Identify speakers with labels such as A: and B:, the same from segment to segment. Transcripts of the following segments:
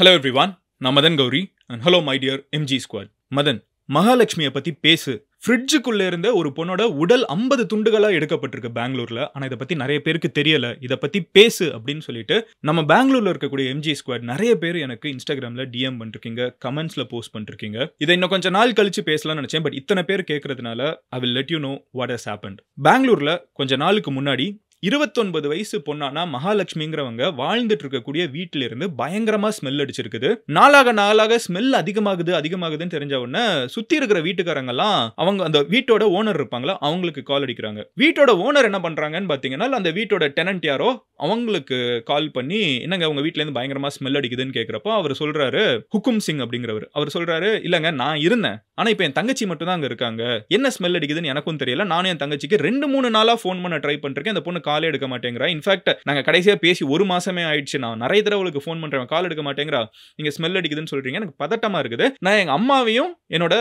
A: Hello everyone நான் Madan Gowri and hello my dear MG squad Madan மகாலட்சுமியை பற்றி பேசு ஃப்ரிட்ஜுக்குள்ளே இருந்த ஒரு பொண்ணோட உடல் ஐம்பது துண்டுகளாக எடுக்கப்பட்டிருக்கு பெங்களூரில் ஆனால் இதை பற்றி நிறைய பேருக்கு தெரியலை இதை பற்றி பேசு அப்படின்னு சொல்லிட்டு நம்ம பெங்களூரில் இருக்கக்கூடிய எம்ஜி ஸ்குவாட் நிறைய பேர் எனக்கு இன்ஸ்டாகிராமில் டிஎம் பண்ணிருக்கீங்க கமெண்ட்ஸில் போஸ்ட் பண்ணிருக்கீங்க இதை இன்னும் கொஞ்சம் நாள் கழிச்சு பேசலாம்னு நினச்சேன் பட் இத்தனை பேர் கேட்கறதுனால I will let you know what has happened பெங்களூரில் கொஞ்ச நாளுக்கு முன்னாடி இருபத்தொன்பது வயசு பொண்ணானா மகாலட்சுமிங்கிறவங்க வாழ்ந்துட்டு இருக்கக்கூடிய வீட்டில இருந்து பயங்கரமா ஸ்மெல் அடிச்சிருக்குது நாளாக நாளாக ஸ்மெல் அதிகமாகுது அதிகமாகுதுன்னு தெரிஞ்ச உடனே சுத்தி இருக்கிற வீட்டுக்காரங்கெல்லாம் அவங்க அந்த வீட்டோட ஓனர் இருப்பாங்களா அவங்களுக்கு கால் அடிக்கிறாங்க வீட்டோட ஓனர் என்ன பண்றாங்கன்னு பாத்தீங்கன்னா அந்த வீட்டோட டெனன்ட் யாரோ அவங்களுக்கு கால் பண்ணி என்னங்க அவங்க வீட்டுல இருந்து பயங்கரமா ஸ்மெல் அடிக்குதுன்னு கேக்குறப்போ அவர் சொல்றாரு ஹுக்கும் சிங் அப்படிங்கிறவர் அவர் சொல்றாரு இல்லங்க நான் இருந்தேன் ஆனா இப்ப என் தங்கச்சி மட்டும் தான் அங்க இருக்காங்க என்ன ஸ்மெல் அடிக்குதுன்னு எனக்கும் தெரியல நானும் என் தங்கச்சிக்கு ரெண்டு மூணு நாளா போன் பண்ண ட்ரை பண்றேன் அந்த பொண்ணு கால் காலே எடுக்க மாட்டேங்கிறா இன்ஃபேக்ட் நாங்கள் கடைசியாக பேசி ஒரு மாதமே ஆயிடுச்சு நான் நிறைய தடவை அவளுக்கு ஃபோன் பண்ணுறேன் கால் எடுக்க மாட்டேங்கிறா நீங்கள் ஸ்மெல் அடிக்குதுன்னு சொல்கிறீங்க எனக்கு பதட்டமாக இருக்குது நான் எங்கள் அம்மாவையும் என்னோட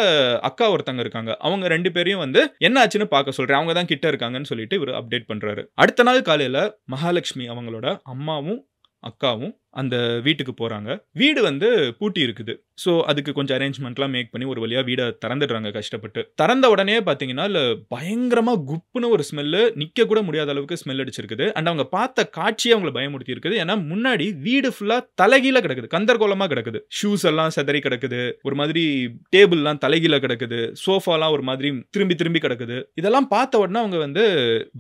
A: அக்கா ஒருத்தங்க இருக்காங்க அவங்க ரெண்டு பேரையும் வந்து என்ன ஆச்சுன்னு பார்க்க சொல்கிறேன் அவங்க தான் கிட்ட இருக்காங்கன்னு சொல்லிட்டு இவர் அப்டேட் பண்ணுறாரு அடுத்த நாள் காலையில் மகாலட்சுமி அவங்களோட அம்மாவும் அக்காவும் அந்த வீட்டுக்கு போகிறாங்க வீடு வந்து பூட்டி இருக்குது ஸோ அதுக்கு கொஞ்சம் அரேஞ்ச்மெண்ட்லாம் மேக் பண்ணி ஒரு வழியாக வீடை திறந்துடுறாங்க கஷ்டப்பட்டு திறந்த உடனே பார்த்தீங்கன்னா இல்லை பயங்கரமாக குப்புன்னு ஒரு ஸ்மெல்லு நிற்க கூட முடியாத அளவுக்கு ஸ்மெல் அடிச்சிருக்குது அண்ட் அவங்க பார்த்த காட்சியை அவங்கள பயமுறுத்தி இருக்குது ஏன்னா முன்னாடி வீடு ஃபுல்லாக தலைகீழ கிடக்குது கந்தர்கோலமாக கிடக்குது ஷூஸ் எல்லாம் செதறி கிடக்குது ஒரு மாதிரி டேபிள்லாம் தலைகீழ கிடக்குது சோஃபாலாம் ஒரு மாதிரி திரும்பி திரும்பி கிடக்குது இதெல்லாம் பார்த்த உடனே அவங்க வந்து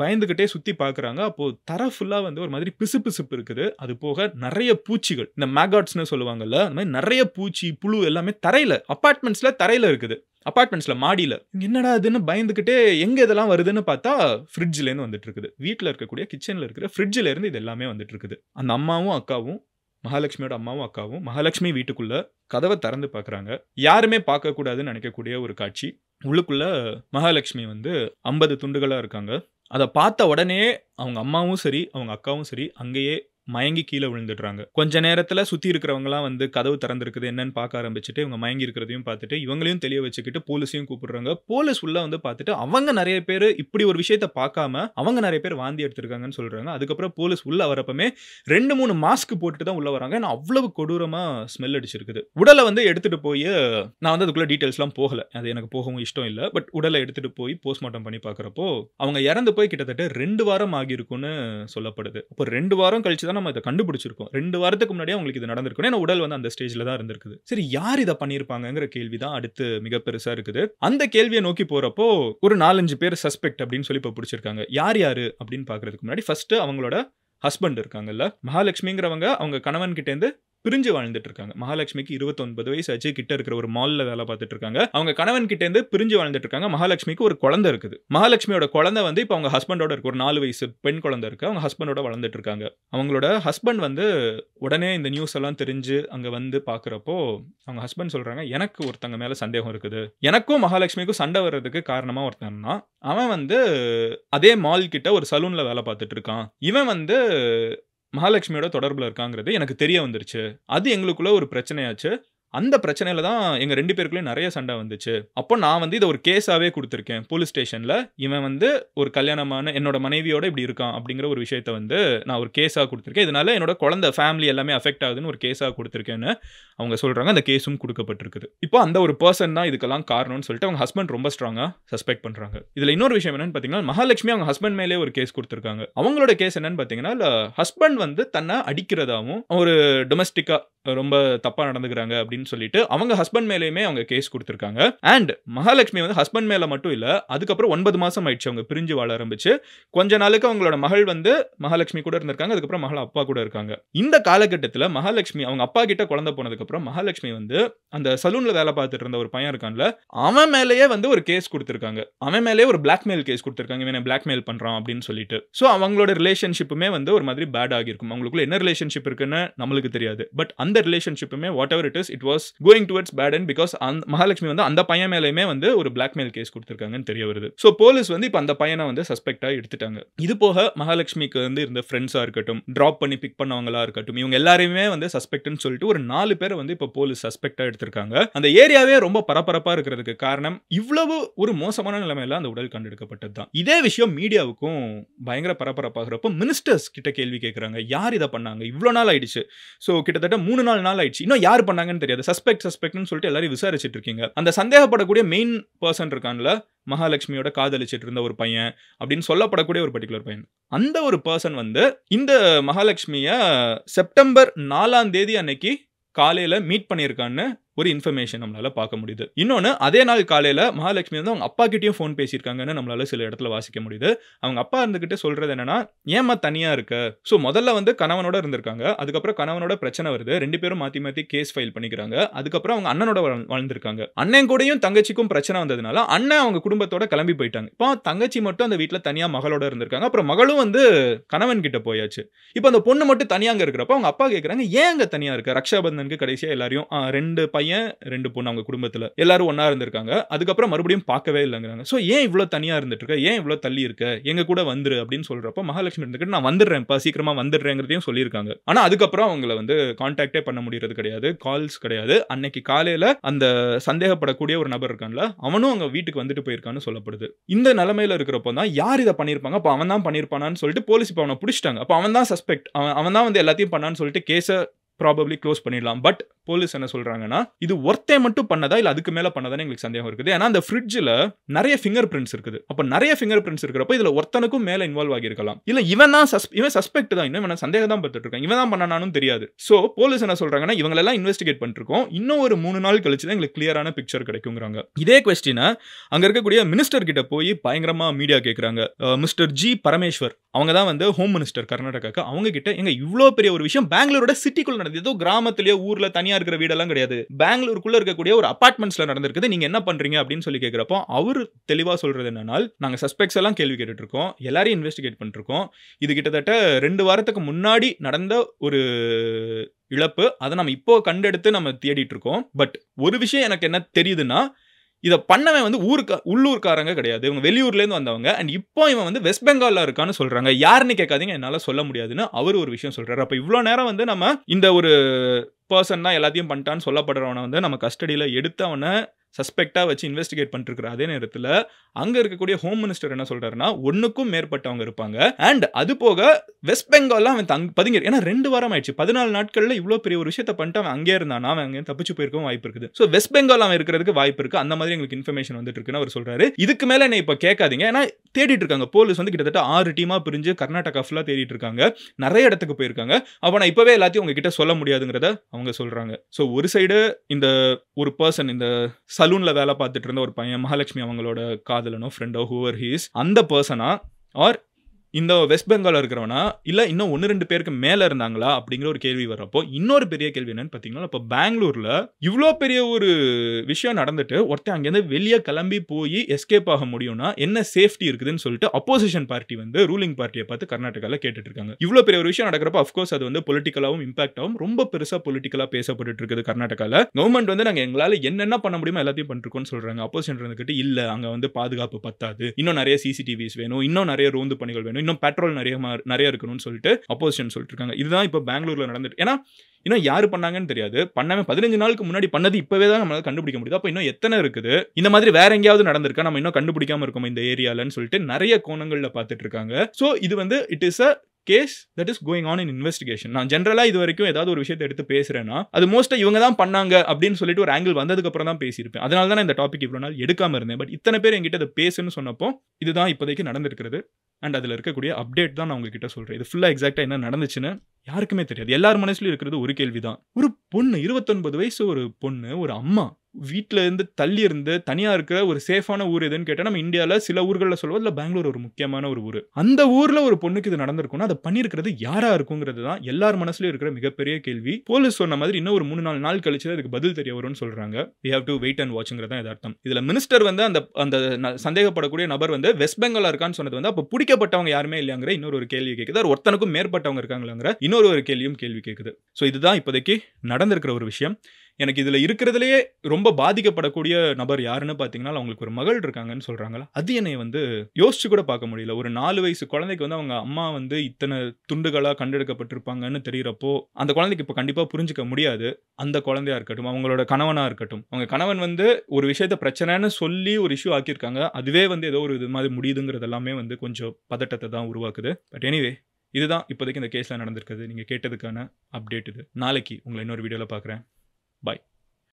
A: பயந்துக்கிட்டே சுற்றி பார்க்குறாங்க அப்போது தர ஃபுல்லாக வந்து ஒரு மாதிரி பிசு பிசுப்பு இருக்குது அது போக நிறைய பூச்சிகள் இந்த மேகாட்ஸ்னு சொல்லுவாங்கல்ல அந்த மாதிரி நிறைய பூச்சி புழு எல்லாமே தரையில் அப்பார்ட்மெண்ட்ஸில் தரையில் இருக்குது அப்பார்ட்மெண்ட்ஸில் மாடியில் என்னடா இதுன்னு பயந்துக்கிட்டே எங்கே இதெல்லாம் வருதுன்னு பார்த்தா ஃப்ரிட்ஜ்லேருந்து வந்துட்டு இருக்குது வீட்டில் இருக்கக்கூடிய கிச்சனில் இருக்கிற ஃப்ரிட்ஜிலேருந்து இது எல்லாமே வந்துட்டு இருக்குது அந்த அம்மாவும் அக்காவும் மகாலட்சுமியோட அம்மாவும் அக்காவும் மகாலட்சுமி வீட்டுக்குள்ள கதவை திறந்து பார்க்குறாங்க யாருமே பார்க்கக்கூடாதுன்னு நினைக்கக்கூடிய ஒரு காட்சி உள்ளுக்குள்ள மகாலட்சுமி வந்து ஐம்பது துண்டுகளாக இருக்காங்க அதை பார்த்த உடனே அவங்க அம்மாவும் சரி அவங்க அக்காவும் சரி அங்கேயே மயங்கி கீழே விழுந்துடுறாங்க கொஞ்ச நேரத்தில் சுற்றி இருக்கிறவங்களாம் வந்து கதவு திறந்துருக்குது என்னன்னு பார்க்க ஆரம்பிச்சுட்டு இவங்க மயங்கி இருக்கிறதையும் பார்த்துட்டு இவங்களையும் தெளிய வச்சுக்கிட்டு போலீஸையும் கூப்பிடுறாங்க போலீஸ் உள்ள வந்து பார்த்துட்டு அவங்க நிறைய பேர் இப்படி ஒரு விஷயத்த பார்க்காம அவங்க நிறைய பேர் வாந்தி எடுத்திருக்காங்கன்னு சொல்கிறாங்க அதுக்கப்புறம் போலீஸ் உள்ள வரப்பமே ரெண்டு மூணு மாஸ்க் போட்டுட்டு தான் உள்ள வராங்க ஏன்னா அவ்வளவு கொடூரமாக ஸ்மெல் அடிச்சிருக்குது உடலை வந்து எடுத்துகிட்டு போய் நான் வந்து அதுக்குள்ளே டீட்டெயில்ஸ்லாம் போகலை அது எனக்கு போகவும் இஷ்டம் இல்லை பட் உடலை எடுத்துகிட்டு போய் போஸ்ட்மார்ட்டம் பண்ணி பார்க்குறப்போ அவங்க இறந்து போய் கிட்டத்தட்ட ரெண்டு வாரம் ஆகியிருக்குன்னு சொல்லப்படுது அப்போ ரெண்டு வாரம் கழிச்சு தான் தான் நம்ம இதை கண்டுபிடிச்சிருக்கோம் ரெண்டு வாரத்துக்கு முன்னாடியே அவங்களுக்கு இது நடந்திருக்கும் ஏன்னா உடல் வந்து அந்த ஸ்டேஜில் தான் இருந்திருக்குது சரி யார் இதை பண்ணியிருப்பாங்கிற கேள்வி தான் அடுத்து மிக பெருசாக இருக்குது அந்த கேள்வியை நோக்கி போகிறப்போ ஒரு நாலஞ்சு பேர் சஸ்பெக்ட் அப்படின்னு சொல்லி இப்போ பிடிச்சிருக்காங்க யார் யார் அப்படின்னு பார்க்குறதுக்கு முன்னாடி ஃபஸ்ட்டு அவங்களோட ஹஸ்பண்ட் இருக்காங்கல்ல மகாலட்சுமிங்கிறவங்க அவங்க கணவன் கிட்டேருந்து பிரிஞ்சு வாழ்ந்துட்டு இருக்காங்க மகாலட்சுமிக்கு இருபத்தொன்பது வயசு அஜய் கிட்ட இருக்கிற ஒரு மால்ல வேலை பார்த்துட்டு இருக்காங்க அவங்க கணவன் கிட்ட இருந்து பிரிஞ்சு வாழ்ந்துட்டு இருக்காங்க மகாலட்சுமிக்கு ஒரு குழந்தை இருக்குது மகாலட்சுமியோட குழந்தை வந்து இப்போ அவங்க ஹஸ்பண்டோட இருக்கு ஒரு நாலு வயசு பெண் குழந்தை இருக்கு அவங்க ஹஸ்பண்டோட வளர்ந்துட்டு இருக்காங்க அவங்களோட ஹஸ்பண்ட் வந்து உடனே இந்த நியூஸ் எல்லாம் தெரிஞ்சு அங்க வந்து பாக்குறப்போ அவங்க ஹஸ்பண்ட் சொல்றாங்க எனக்கு ஒருத்தங்க மேல சந்தேகம் இருக்குது எனக்கும் மகாலட்சுமிக்கும் சண்டை வர்றதுக்கு காரணமா ஒருத்தன்னா அவன் வந்து அதே மால் கிட்ட ஒரு சலூன்ல வேலை பார்த்துட்டு இருக்கான் இவன் வந்து மகாலட்சுமியோட தொடர்பில் இருக்காங்கிறது எனக்கு தெரிய வந்துருச்சு அது எங்களுக்குள்ள ஒரு பிரச்சனையாச்சு அந்த பிரச்சனையில தான் எங்கள் ரெண்டு பேருக்குள்ளேயும் நிறைய சண்டை வந்துச்சு அப்போ நான் வந்து இதை ஒரு கேஸாகவே கொடுத்துருக்கேன் போலீஸ் ஸ்டேஷனில் இவன் வந்து ஒரு கல்யாணமான என்னோட மனைவியோட இப்படி இருக்கான் அப்படிங்கிற ஒரு விஷயத்த வந்து நான் ஒரு கேஸாக கொடுத்துருக்கேன் இதனால என்னோட குழந்தை ஃபேமிலி எல்லாமே அஃபெக்ட் ஆகுதுன்னு ஒரு கேஸாக கொடுத்துருக்கேன்னு அவங்க சொல்கிறாங்க அந்த கேஸும் கொடுக்கப்பட்டிருக்குது இப்போ அந்த ஒரு பர்சன் தான் இதுக்கெல்லாம் காரணம்னு சொல்லிட்டு அவங்க ஹஸ்பண்ட் ரொம்ப ஸ்ட்ராங்காக சஸ்பெக்ட் பண்ணுறாங்க இதில் இன்னொரு விஷயம் என்னென்னு பார்த்தீங்கன்னா மகாலட்சுமி அவங்க ஹஸ்பண்ட் மேலே ஒரு கேஸ் கொடுத்துருக்காங்க அவங்களோட கேஸ் என்னன்னு பார்த்தீங்கன்னா ஹஸ்பண்ட் வந்து தன்னை அடிக்கிறதாகவும் ஒரு டொமஸ்டிக்காக ரொம்ப தப்பாக நடந்துக்கிறாங்க அப்படின்னு அப்படின்னு சொல்லிட்டு அவங்க ஹஸ்பண்ட் மேலேயுமே அவங்க கேஸ் கொடுத்துருக்காங்க அண்ட் மகாலட்சுமி வந்து ஹஸ்பண்ட் மேலே மட்டும் இல்லை அதுக்கப்புறம் ஒன்பது மாதம் ஆயிடுச்சு அவங்க பிரிஞ்சு வாழ ஆரம்பிச்சு கொஞ்ச நாளுக்கு அவங்களோட மகள் வந்து மகாலட்சுமி கூட இருந்திருக்காங்க அதுக்கப்புறம் மகள் அப்பா கூட இருக்காங்க இந்த காலகட்டத்தில் மகாலட்சுமி அவங்க அப்பா கிட்ட குழந்தை போனதுக்கப்புறம் மகாலட்சுமி வந்து அந்த சலூனில் வேலை பார்த்துட்டு இருந்த ஒரு பையன் இருக்கான்ல அவன் மேலேயே வந்து ஒரு கேஸ் கொடுத்துருக்காங்க அவன் மேலேயே ஒரு பிளாக்மெயில் கேஸ் கொடுத்துருக்காங்க இவன் பிளாக்மெயில் பண்ணுறான் அப்படின்னு சொல்லிட்டு ஸோ அவங்களோட ரிலேஷன்ஷிப்புமே வந்து ஒரு மாதிரி பேட் ஆகிருக்கும் அவங்களுக்குள்ள என்ன ரிலேஷன்ஷிப் இருக்குன்னு நம்மளுக்கு தெரியாது பட் அந்த ரிலேஷன்ஷிப்புமே whatever it is it was was going towards பேடன் பிகாஸ் அந்த மகாலட்சுமி வந்து அந்த பையன் மேலேயுமே வந்து ஒரு பிளாக்மெயில் கேஸ் கொடுத்துருக்காங்கன்னு தெரிய வருது ஸோ போலீஸ் வந்து இப்போ அந்த பையனை வந்து சஸ்பெக்டாக எடுத்துட்டாங்க இது போக மகாலட்சுமிக்கு வந்து இருந்த ஃப்ரெண்ட்ஸாக இருக்கட்டும் ட்ராப் பண்ணி பிக் பண்ணவங்களா இருக்கட்டும் இவங்க எல்லாரையுமே வந்து சஸ்பெக்ட்னு சொல்லிட்டு ஒரு நாலு பேர் வந்து இப்போ போலீஸ் சஸ்பெக்டாக எடுத்திருக்காங்க அந்த ஏரியாவே ரொம்ப பரபரப்பாக இருக்கிறதுக்கு காரணம் இவ்வளவு ஒரு மோசமான நிலைமையில அந்த உடல் கண்டெடுக்கப்பட்டது தான் இதே விஷயம் மீடியாவுக்கும் பயங்கர பரபரப்பாகிறப்போ மினிஸ்டர்ஸ் கிட்ட கேள்வி கேட்குறாங்க யார் இதை பண்ணாங்க இவ்வளோ நாள் ஆயிடுச்சு ஸோ கிட்டத்தட்ட மூணு நாலு நாள் ஆயிடுச்சு இன்னும் யார் பண்ணாங்கன்னு தெரியாது கிடையாது சஸ்பெக்ட் சஸ்பெக்ட்னு சொல்லிட்டு எல்லாரும் விசாரிச்சுட்டு இருக்கீங்க அந்த சந்தேகப்படக்கூடிய மெயின் பர்சன் இருக்கான்ல மகாலட்சுமியோட காதலிச்சிட்டு இருந்த ஒரு பையன் அப்படின்னு சொல்லப்படக்கூடிய ஒரு பர்டிகுலர் பையன் அந்த ஒரு பர்சன் வந்து இந்த மகாலட்சுமியை செப்டம்பர் நாலாம் தேதி அன்னைக்கு காலையில் மீட் பண்ணியிருக்கான்னு ஒரு இன்ஃபர்மேஷன் நம்மளால பார்க்க முடியுது இன்னொன்று அதே நாள் காலையில் மகாலட்சுமி வந்து அவங்க அப்பா கிட்டேயும் ஃபோன் பேசியிருக்காங்கன்னு நம்மளால சில இடத்துல வாசிக்க முடியுது அவங்க அப்பா இருந்துகிட்டு சொல்றது என்னன்னா ஏமா தனியா இருக்கு ஸோ முதல்ல வந்து கணவனோட இருந்திருக்காங்க அதுக்கப்புறம் கணவனோட பிரச்சனை வருது ரெண்டு பேரும் மாற்றி மாற்றி கேஸ் ஃபைல் பண்ணிக்கிறாங்க அதுக்கப்புறம் அவங்க அண்ணனோட வளர்ந்துருக்காங்க அண்ணன் கூடயும் தங்கச்சிக்கும் பிரச்சனை வந்ததுனால அண்ணன் அவங்க குடும்பத்தோட கிளம்பி போயிட்டாங்க இப்போ தங்கச்சி மட்டும் அந்த வீட்டில் தனியாக மகளோட இருந்திருக்காங்க அப்புறம் மகளும் வந்து கணவன் கிட்ட போயாச்சு இப்போ அந்த பொண்ணு மட்டும் தனியாக இருக்கிறப்ப அவங்க அப்பா கேட்குறாங்க ஏன் அங்கே தனியாக இருக்கு ரக்ஷாபந்தனுக்கு கடைசியாக எல்லாரையும் ரெண்டு பையன் பையன் ரெண்டு பொண்ணு அவங்க குடும்பத்தில் எல்லாரும் ஒன்றா இருந்திருக்காங்க அதுக்கப்புறம் மறுபடியும் பார்க்கவே இல்லைங்கிறாங்க ஸோ ஏன் இவ்வளோ தனியாக இருந்துட்டு இருக்க ஏன் இவ்வளோ தள்ளி இருக்க எங்க கூட வந்துரு அப்படின்னு சொல்றப்ப மகாலட்சுமி இருந்துட்டு நான் வந்துடுறேன்ப்பா சீக்கிரமாக வந்துடுறேங்கிறதையும் சொல்லியிருக்காங்க ஆனால் அதுக்கப்புறம் அவங்கள வந்து கான்டாக்டே பண்ண முடியறது கிடையாது கால்ஸ் கிடையாது அன்னைக்கு காலையில் அந்த சந்தேகப்படக்கூடிய ஒரு நபர் இருக்கான்ல அவனும் அவங்க வீட்டுக்கு வந்துட்டு போயிருக்கான்னு சொல்லப்படுது இந்த நிலமையில இருக்கிறப்போ தான் யார் இதை பண்ணியிருப்பாங்க அப்போ அவன் தான் பண்ணியிருப்பானான்னு சொல்லிட்டு போலீஸ் இப்போ அவனை பிடிச்சிட்டாங்க அப்போ அவன் தான் சஸ்பெக்ட் அவன் அவன் தான் வந்து எல்லாத்தையும் பண்ணான்னு சொல்லிட்டு கேஸை ப்ராபப்ளி க்ளோஸ் பண்ணிடலாம் பட் போலீஸ் என்ன சொல்றாங்கன்னா இது ஒர்த்தே மட்டும் பண்ணதா இல்லை அதுக்கு மேலே பண்ணதான் எங்களுக்கு சந்தேகம் இருக்குது ஏன்னா அந்த ஃப்ரிட்ஜில் நிறைய ஃபிங்கர் பிரிண்ட்ஸ் இருக்குது அப்போ நிறைய ஃபிங்கர் பிரிண்ட்ஸ் இருக்கிறப்ப இதில் ஒருத்தனுக்கும் மேலே இன்வால்வ் ஆகியிருக்கலாம் இல்லை இவன் தான் சஸ் இவன் சஸ்பெக்ட் தான் இன்னும் இவன் சந்தேகம் தான் பார்த்துட்டு இருக்கான் இவன் தான் பண்ணானானும் தெரியாது ஸோ போலீஸ் என்ன சொல்றாங்கன்னா இவங்களெல்லாம் இன்வெஸ்டிகேட் பண்ணிருக்கோம் இன்னும் ஒரு மூணு நாள் கழிச்சு தான் எங்களுக்கு கிளியரான பிக்சர் கிடைக்குங்கிறாங்க இதே கொஸ்டினை அங்கே இருக்கக்கூடிய மினிஸ்டர் கிட்ட போய் பயங்கரமாக மீடியா கேட்குறாங்க மிஸ்டர் ஜி பரமேஸ்வர் அவங்க தான் வந்து ஹோம் மினிஸ்டர் கர்நாடகாக்கு அவங்க கிட்ட எங்க இவ்வளோ பெரிய ஒரு விஷயம் பெங்களூரோட சிட்டிக்குள்ள நடந்தது ஏதோ கிராமத்திலேயோ ஊரில் தனியாக தனியா இருக்கிற வீடெல்லாம் கிடையாது பெங்களூருக்குள்ளே இருக்கக்கூடிய ஒரு அபார்ட்மெண்ட்ஸ்ல நடந்திருக்குது நீங்கள் என்ன பண்ணுறீங்க அப்படின்னு சொல்லி கேட்குறப்போ அவர் தெளிவாக சொல்கிறது என்னன்னா நாங்கள் சஸ்பெக்ட்ஸ் எல்லாம் கேள்வி இருக்கோம் எல்லாரையும் இன்வெஸ்டிகேட் பண்ணிருக்கோம் இது கிட்டத்தட்ட ரெண்டு வாரத்துக்கு முன்னாடி நடந்த ஒரு இழப்பு அதை நம்ம இப்போ கண்டெடுத்து நம்ம தேடிட்டு இருக்கோம் பட் ஒரு விஷயம் எனக்கு என்ன தெரியுதுன்னா இதை பண்ணவன் வந்து ஊருக்கா உள்ளூர்காரங்க கிடையாது இவங்க வெளியூர்லேருந்து வந்தவங்க அண்ட் இப்போ இவன் வந்து வெஸ்ட் பெங்காலில் இருக்கான்னு சொல்கிறாங்க யாருன்னு கேட்காதீங்க என்னால் சொல்ல முடியாதுன்னு அவர் ஒரு விஷயம் சொல்கிறார் அப்போ இவ்வளோ நேரம் வந்து நம்ம இந்த ஒரு பர்சன் தான் எல்லாத்தையும் பண்ணிட்டான்னு சொல்லப்படுறவனை வந்து நம்ம கஸ்டடியில் எடுத்தவனை சஸ்பெக்டாக வச்சு இன்வெஸ்டிகேட் பண்ணிருக்கிற அதே நேரத்தில் அங்கே இருக்கக்கூடிய ஹோம் மினிஸ்டர் என்ன சொல்கிறாருன்னா ஒன்றுக்கும் மேற்பட்டவங்க இருப்பாங்க அண்ட் அது போக வெஸ்ட் பெங்கால்லாம் அவன் தங் பதுங்கிரு ஏன்னா ரெண்டு வாரம் ஆயிடுச்சு பதினாலு நாட்களில் இவ்வளோ பெரிய ஒரு விஷயத்தை பண்ணிட்டு அவன் அங்கே இருந்தானா அவன் அங்கே தப்பிச்சு போயிருக்கவும் வாய்ப்பு இருக்குது ஸோ வெஸ்ட் பெங்கால் அவன் இருக்கிறதுக்கு வாய்ப்பு இருக்குது அந்த மாதிரி எங்களுக்கு இன்ஃபர்மேஷன் வந்துட்டு இருக்குன்னு அவர் சொல்கிறாரு இதுக்கு மேலே என்னை இப்போ கேட்காதீங்க ஏன்னா தேடிட்டு இருக்காங்க போலீஸ் வந்து கிட்டத்தட்ட ஆறு டீமாக பிரிஞ்சு கர்நாடகா ஃபுல்லாக தேடிட்டு இருக்காங்க நிறைய இடத்துக்கு போயிருக்காங்க அப்போ நான் இப்போவே எல்லாத்தையும் உங்ககிட்ட சொல்ல முடியாதுங்கிறத அவங்க சொல்கிறாங்க ஸோ ஒரு சைடு இந்த ஒரு பர்சன் இந்த சலூனில் வேலை பார்த்துட்டு இருந்த ஒரு பையன் மகாலட்சுமி அவங்களோட காதலனோ ஃப்ரெண்டோ ஹூவர் ஹீஸ் அந்த பர்சனா ஆர் இந்த வெஸ்ட் பெங்காலில் இருக்கிறவனா இல்லை இன்னும் ஒன்று ரெண்டு பேருக்கு மேலே இருந்தாங்களா அப்படிங்கிற ஒரு கேள்வி வர்றப்போ இன்னொரு பெரிய கேள்வி என்னன்னு பார்த்தீங்கன்னா இப்போ பெங்களூரில் இவ்வளோ பெரிய ஒரு விஷயம் நடந்துட்டு ஒருத்தன் அங்கேருந்து வெளியே கிளம்பி போய் எஸ்கேப் ஆக முடியும்னா என்ன சேஃப்டி இருக்குதுன்னு சொல்லிட்டு அப்போசிஷன் பார்ட்டி வந்து ரூலிங் பார்ட்டியை பார்த்து கர்நாடகாவில் கேட்டுட்டு இருக்காங்க இவ்வளோ பெரிய ஒரு விஷயம் நடக்கிறப்ப அஃப்கோர்ஸ் அது வந்து பொலிட்டிக்கலாகவும் இம்பாக்ட் ஆகும் ரொம்ப பெருசாக பொலிட்டிக்கலாக பேசப்பட்டு இருக்குது கர்நாடகாவில் கவர்மெண்ட் வந்து நாங்கள் எங்களால் என்னென்ன பண்ண முடியுமோ எல்லாத்தையும் பண்ணிருக்கோம்னு சொல்கிறாங்க அப்போசிஷன் இருந்துக்கிட்டு இல்லை அங்கே வந்து பாதுகாப்பு பத்தாது இன்னும் நிறைய சிசிடிவிஸ் வேணும் இன்னும் நிறைய ரோந்து பணிகள் வேணும் இன்னும் பெட்ரோல் நிறைய நிறைய இருக்கணும்னு சொல்லிட்டு அப்போசிஷன் சொல்லிட்டு இருக்காங்க இதுதான் இப்போ பெங்களூரில் நடந்துட்டு ஏன்னா இன்னும் யார் பண்ணாங்கன்னு தெரியாது பண்ணாம பதினஞ்சு நாளுக்கு முன்னாடி பண்ணது இப்பவே தான் நம்மளால கண்டுபிடிக்க முடியுது அப்போ இன்னும் எத்தனை இருக்குது இந்த மாதிரி வேற எங்கேயாவது நடந்திருக்கா நம்ம இன்னும் கண்டுபிடிக்காம இருக்கோம் இந்த ஏரியாலன்னு சொல்லிட்டு நிறைய கோணங்களில் பார்த்துட்டு இருக்காங்க ஸோ இது வந்து it is a case that is going on in investigation நான் ஜென்ரலாக இது வரைக்கும் ஏதாவது ஒரு விஷயத்தை எடுத்து பேசுகிறேன்னா அது மோஸ்ட்டாக இவங்க தான் பண்ணாங்க அப்படின்னு சொல்லிட்டு ஒரு ஆங்கிள் வந்ததுக்கப்புறம் தான் பேசியிருப்பேன் அதனால தான் இந்த டாபிக் இவ்வளோ நாள் எடுக்காமல் இருந்தேன் பட் இத்தனை பேர் எங்கிட்ட அதை பேசுன்னு சொன்னப்போ இதுதான் இப்போதைக்கு நடந்திருக்கிறது அண்ட் அதில் இருக்கக்கூடிய அப்டேட் தான் நான் உங்ககிட்ட சொல்கிறேன் இது ஃபுல்லாக எக்ஸாக்டாக என்ன நடந்துச்சுன்னு யாருக்குமே தெரியாது எல்லார் மனசுலையும் இருக்கிறது ஒரு கேள்வி தான் ஒரு பொண்ணு இருபத்தொன்பது வயசு ஒரு பொண்ணு ஒரு அம்மா வீட்டில் இருந்து தள்ளி இருந்து தனியாக இருக்கிற ஒரு சேஃபான ஊர் எதுன்னு கேட்டால் நம்ம இந்தியாவில் சில ஊர்களில் சொல்லுவோம் இல்லை பெங்களூர் ஒரு முக்கியமான ஒரு ஊர் அந்த ஊரில் ஒரு பொண்ணுக்கு இது நடந்திருக்கும்னா அதை பண்ணியிருக்கிறது யாராக இருக்குங்கிறது தான் எல்லார் மனசுலையும் இருக்கிற மிகப்பெரிய கேள்வி போலீஸ் சொன்ன மாதிரி இன்னும் ஒரு மூணு நாலு நாள் கழிச்சு அதுக்கு பதில் தெரிய வரும்னு சொல்கிறாங்க we have to wait and வாட்சுங்கிறது தான் இது அர்த்தம் இதில் மினிஸ்டர் வந்து அந்த அந்த சந்தேகப்படக்கூடிய நபர் வந்து வெஸ்ட் பெங்காலாக இருக்கான்னு சொன்னது வந்து அப்போ பிடிக்கப்பட்டவங்க யாருமே இல்லையாங்கிற இன்னொரு ஒரு கேள்வி கேட்குது அவர் ஒருத்தனுக்கும் மேற்பட்டவங்க இருக்காங்களாங்கிற இன்னொரு ஒரு கேள்வியும் கேள்வி கேட்குது ஸோ இதுதான் இப்போதைக்கு நடந்திருக்கிற ஒரு விஷயம் எனக்கு இதில் இருக்கிறதுலையே ரொம்ப பாதிக்கப்படக்கூடிய நபர் யாருன்னு பார்த்தீங்கன்னா அவங்களுக்கு ஒரு மகள் இருக்காங்கன்னு சொல்கிறாங்களா அது என்னை வந்து யோசிச்சு கூட பார்க்க முடியல ஒரு நாலு வயசு குழந்தைக்கு வந்து அவங்க அம்மா வந்து இத்தனை துண்டுகளாக கண்டெடுக்கப்பட்டிருப்பாங்கன்னு தெரிகிறப்போ அந்த குழந்தைக்கு இப்போ கண்டிப்பாக புரிஞ்சிக்க முடியாது அந்த குழந்தையா இருக்கட்டும் அவங்களோட கணவனாக இருக்கட்டும் அவங்க கணவன் வந்து ஒரு விஷயத்த பிரச்சனைன்னு சொல்லி ஒரு இஷ்யூ ஆக்கியிருக்காங்க அதுவே வந்து ஏதோ ஒரு இது மாதிரி முடியுதுங்கிறது எல்லாமே வந்து கொஞ்சம் பதட்டத்தை தான் உருவாக்குது பட் எனிவே இதுதான் இப்போதைக்கு இந்த கேஸில் நடந்திருக்குது நீங்கள் கேட்டதுக்கான அப்டேட் இது நாளைக்கு உங்களை இன்னொரு வீடியோவில் பார்க்குறேன் Bye.